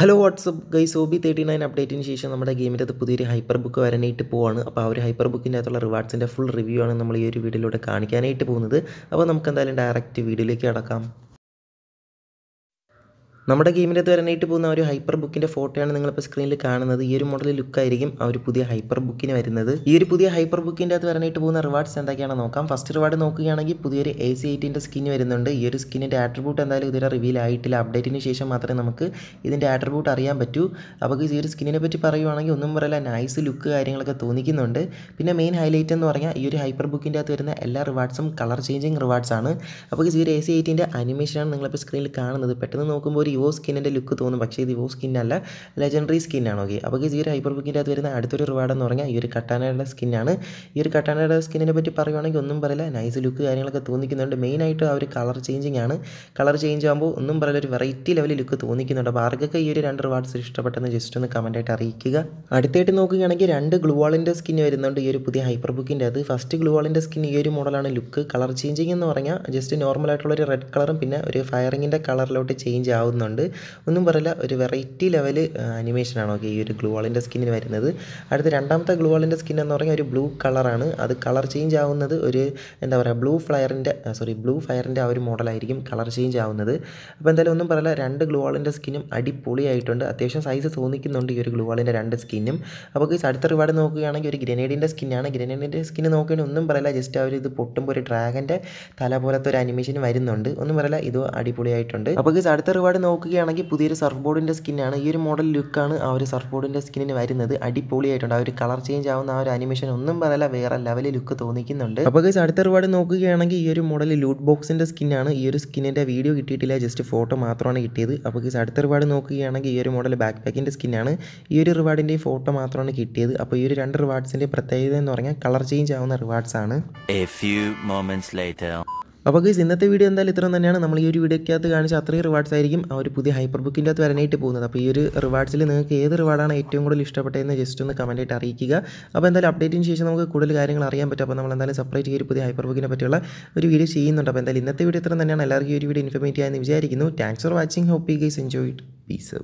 Hello what's up guys O B thirty nine അപ്ഡേറ്റിന് ശേഷം നമ്മുടെ ഗെയിമിൻ്റെ അത് പുതിയൊരു ഹൈപ്പർ ബുക്ക് വരാനായിട്ട് പോവാണ് അപ്പോൾ ആ ഒരു ഹൈപ്പർ ബുക്കിൻ്റെ അകത്തുള്ള റിവാർഡ്സിൻ്റെ ഫുൾ റിവ്യൂ ആണ് നമ്മൾ ഈ ഒരു വീഡിയോയിലൂടെ കാണിക്കാനായിട്ട് പോകുന്നത് അപ്പോൾ നമുക്ക് എന്തായാലും ഡയറക്റ്റ് വീഡിയോയിലേക്ക് കടക്കാം നമ്മുടെ ഗെയിമിൻ്റെ വരാനായിട്ട് പോകുന്ന ഒരു ഹൈപ്പർ ബുക്കിൻ്റെ ഫോട്ടോയാണ് നിങ്ങളിപ്പോൾ സ്ക്രീനിൽ കാണുന്നത് ഈ ഒരു മോഡൽ ലുക്ക് ആ ഒരു പുതിയ ഹൈപ്പർ ബുക്കിന് വരുന്നത് ഈ ഒരു പുതിയ ഹൈപ്പർ ബുക്കിൻ്റെ അത് വരാനായിട്ട് പോകുന്ന റിവാർഡ്സ് എന്തൊക്കെയാണ് നോക്കാം ഫസ്റ്റ് റിവാർഡ് നോക്കുകയാണെങ്കിൽ പുതിയൊരു എ സി എയ്റ്റിൻ്റെ സ്കിൻ വരുന്നുണ്ട് ഈ ഒരു സ്കിന്നിൻ്റെ ആട്രിബ്യൂട്ട് എന്തായാലും ഇതുവരെ റിവീൽ ആയിട്ടില്ല അപ്ഡേറ്റിന് ശേഷം മാത്രമേ നമുക്ക് ഇതിൻ്റെ ആട്രിബ്യൂട്ട് അറിയാൻ പറ്റൂ അപ്പോൾ ഈ ഒരു സ്കിന്നിനെ പറ്റി പറയുവാണെങ്കിൽ ഒന്നും പറയില്ല നൈസ് ലുക്ക് കാര്യങ്ങളൊക്കെ തോന്നിക്കുന്നുണ്ട് പിന്നെ മെയിൻ ഹൈലൈറ്റ് എന്ന് പറഞ്ഞാൽ ഈ ഒരു ഹൈപ്പർ ബുക്കിൻ്റെ അകത്ത് വരുന്ന എല്ലാ റിവാർഡ്സും കളർ ചേഞ്ചിങ് റിവാർഡ്സ് ആണ് അപ്പോൾ ഈ ഒരു എ സി എയ്റ്റിൻ്റെ അനിമേഷനാണ് നിങ്ങളിപ്പോൾ സ്ക്രീനിൽ കാണുന്നത് പെട്ടെന്ന് നോക്കുമ്പോൾ ഒരു ഇവോ സ്കിന്നിൻ്റെ ലുക്ക് തോന്നും പക്ഷേ ഇത് ഇവോ സ്കിന്നല്ല ലെജൻഡറി സ്കിന്നാണ് ഓക്കെ അപ്പോൾ ഈ ഒരു ഹൈപ്പർ ബുക്കിൻ്റെ അത് വരുന്ന അടുത്തൊരു റിവാർഡെന്ന് പറഞ്ഞാൽ ഈ ഒരു കട്ടാനയുടെ സ്കിന്നാണ് ഈ ഒരു കട്ടാനയുടെ സ്കിന്നിനെ പറ്റി പറയുവാണെങ്കിൽ ഒന്നും പറയില്ല നൈസ് ലുക്ക് കാര്യങ്ങളൊക്കെ തോന്നിക്കുന്നുണ്ട് മെയിനായിട്ട് ആ ഒരു കളർ ചേഞ്ചിങ് ആണ് കളർ ചേഞ്ച് ആകുമ്പോൾ ഒന്നും പറയില്ല ഒരു വെറൈറ്റി ലെവലിൽ ലുക്ക് തോന്നിക്കുന്നുണ്ട് അപ്പോൾ ആർക്കൊക്കെ ഈ ഒരു രണ്ട് റിവാർഡ്സ് ഇഷ്ടപ്പെട്ടെന്ന് ജസ്റ്റ് ഒന്ന് കമൻറ്റായിട്ട് അറിയിക്കുക അടുത്തായിട്ട് നോക്കുകയാണെങ്കിൽ രണ്ട് ഗ്ലൂവാളിൻ്റെ സ്കിൻ വരുന്നുണ്ട് ഈ ഒരു പുതിയ ഹൈപ്പർ ബുക്കിൻ്റെ അത് ഫസ്റ്റ് ഗ്ലൂവാളിൻ്റെ സ്കിൻ ഈ ഒരു മോഡലാണ് ലുക്ക് കളർ ചേഞ്ചിങ് എന്ന് പറഞ്ഞാൽ ജസ്റ്റ് നോർമൽ ആയിട്ടുള്ള ഒരു റെഡ് കളറും പിന്നെ ഒരു ഫയറിങ്ങിൻ്റെ കളറിലോട്ട് ചേഞ്ച് ആവുന്നു കാണുന്നുണ്ട് ഒന്നും പറയില്ല ഒരു വെറൈറ്റി ലെവൽ അനിമേഷനാണ് ഓക്കെ ഈ ഒരു ഗ്ലൂ വാളിൻ്റെ സ്കിന്നിന് വരുന്നത് അടുത്ത രണ്ടാമത്തെ ഗ്ലൂ വാളിൻ്റെ സ്കിൻ എന്ന് പറഞ്ഞാൽ ഒരു ബ്ലൂ കളറാണ് അത് കളർ ചേഞ്ച് ആവുന്നത് ഒരു എന്താ പറയുക ബ്ലൂ ഫ്ലയറിൻ്റെ സോറി ബ്ലൂ ഫയറിൻ്റെ ആ ഒരു മോഡലായിരിക്കും കളർ ചേഞ്ച് ആവുന്നത് അപ്പോൾ എന്തായാലും ഒന്നും പറയില്ല രണ്ട് ഗ്ലൂ വാളിൻ്റെ സ്കിന്നും അടിപൊളിയായിട്ടുണ്ട് അത്യാവശ്യം സൈസ് തോന്നിക്കുന്നുണ്ട് ഈ ഒരു ഗ്ലൂ വാളിൻ്റെ രണ്ട് സ്കിന്നും അപ്പോൾ ഈ അടുത്ത റിവാർഡ് നോക്കുകയാണെങ്കിൽ ഒരു ഗ്രനേഡിൻ്റെ സ്കിന്നാണ് ഗ്രനേഡിൻ്റെ സ്കിന്ന് നോക്കുകയാണെങ്കിൽ ഒന്നും പറയില്ല ജസ്റ്റ് ആ ഒരു ഇത് പൊട്ടുമ്പോൾ ഒരു ഡ്രാഗൻ്റെ തല പോലത്തെ ഒരു അനിമേഷൻ വരുന്നുണ്ട് ഒന്നും പറയില്ല ഇത് അടിപൊളിയായിട്ടുണ്ട് അപ്പോൾ ഈ അടുത്ത റിവാർഡ് നോക്കുകയാണെങ്കിൽ പുതിയൊരു സർഫ് ബോർഡിൻ്റെ സ്കിന്നാണ് ഈ ഒരു മോഡൽ ലുക്കാണ് ആ ഒരു സർഫ് ബോർഡിൻ്റെ സ്കിന്നിന് വരുന്നത് അടിപൊളിയായിട്ടുണ്ട് ആ ഒരു കളർ ചേഞ്ച് ആവുന്ന ആ ഒരു അനിമേഷൻ ഒന്നും പറയല വേറെ ലെവലിൽ ലുക്ക് തോന്നിക്കുന്നുണ്ട് അപ്പോൾ ഗൈസ് അടുത്ത റിവാർഡ് നോക്കുകയാണെങ്കിൽ ഈ ഒരു മോഡൽ ലൂട്ട് ബോക്സിൻ്റെ സ്കിന്നാണ് ഈ ഒരു സ്കിന്നിൻ്റെ വീഡിയോ കിട്ടിയിട്ടില്ല ജസ്റ്റ് ഫോട്ടോ മാത്രമാണ് കിട്ടിയത് അപ്പോൾ ഗൈസ് അടുത്ത റിവാർഡ് നോക്കുകയാണെങ്കിൽ ഈ ഒരു മോഡൽ ബാക്ക് പാക്കിൻ്റെ സ്കിന്നാണ് ഈ ഒരു റിവാർഡിൻ്റെ ഫോട്ടോ മാത്രമാണ് കിട്ടിയത് അപ്പോൾ ഈ ഒരു രണ്ട് റിവാർഡ്സിൻ്റെ പ്രത്യേകത എന്ന് പറഞ്ഞാൽ കളർ ചേഞ്ച് ആവുന്ന റിവാർഡ്സ് ആണ് A few moments later. അപ്പോൾ ഗൈസ് ഇന്നത്തെ വീഡിയോ എന്തായാലും ഇത്രയും തന്നെയാണ് നമ്മൾ ഈ ഒരു വീഡിയോക്കകത്ത് കാണിച്ച അത്രയും റിവാർഡ്സ് ആയിരിക്കും ആ ഒരു പുതിയ ഹൈപ്പർ ബുക്കിൻ്റെ അകത്ത് വരാനായിട്ട് പോകുന്നത് അപ്പോൾ ഈ ഒരു റിവാർഡ്സിൽ നിങ്ങൾക്ക് ഏത് റിവാർഡാണ് ഏറ്റവും കൂടുതൽ ഇഷ്ടപ്പെട്ടതെന്ന് ജസ്റ്റ് ഒന്ന് ആയിട്ട് അറിയിക്കുക അപ്പോൾ എന്തായാലും അപ്ഡേറ്റിന് ശേഷം നമുക്ക് കൂടുതൽ കാര്യങ്ങൾ അറിയാൻ പറ്റും അപ്പോൾ നമ്മൾ എന്തായാലും സെപ്പറേറ്റ് ഈ ഒരു പുതിയ ഹൈപ്പർ ബുക്കിനെ പറ്റിയുള്ള ഒരു വീഡിയോ ചെയ്യുന്നുണ്ട് അപ്പോൾ എന്തായാലും ഇന്നത്തെ വീഡിയോ ഇത്രയും തന്നെയാണ് എല്ലാവർക്കും ഈ ഒരു വീഡിയോ ഇൻഫർമേറ്റ് ആയെന്ന് വിചാരിക്കുന്നു thanks for watching hope you guys enjoy it piece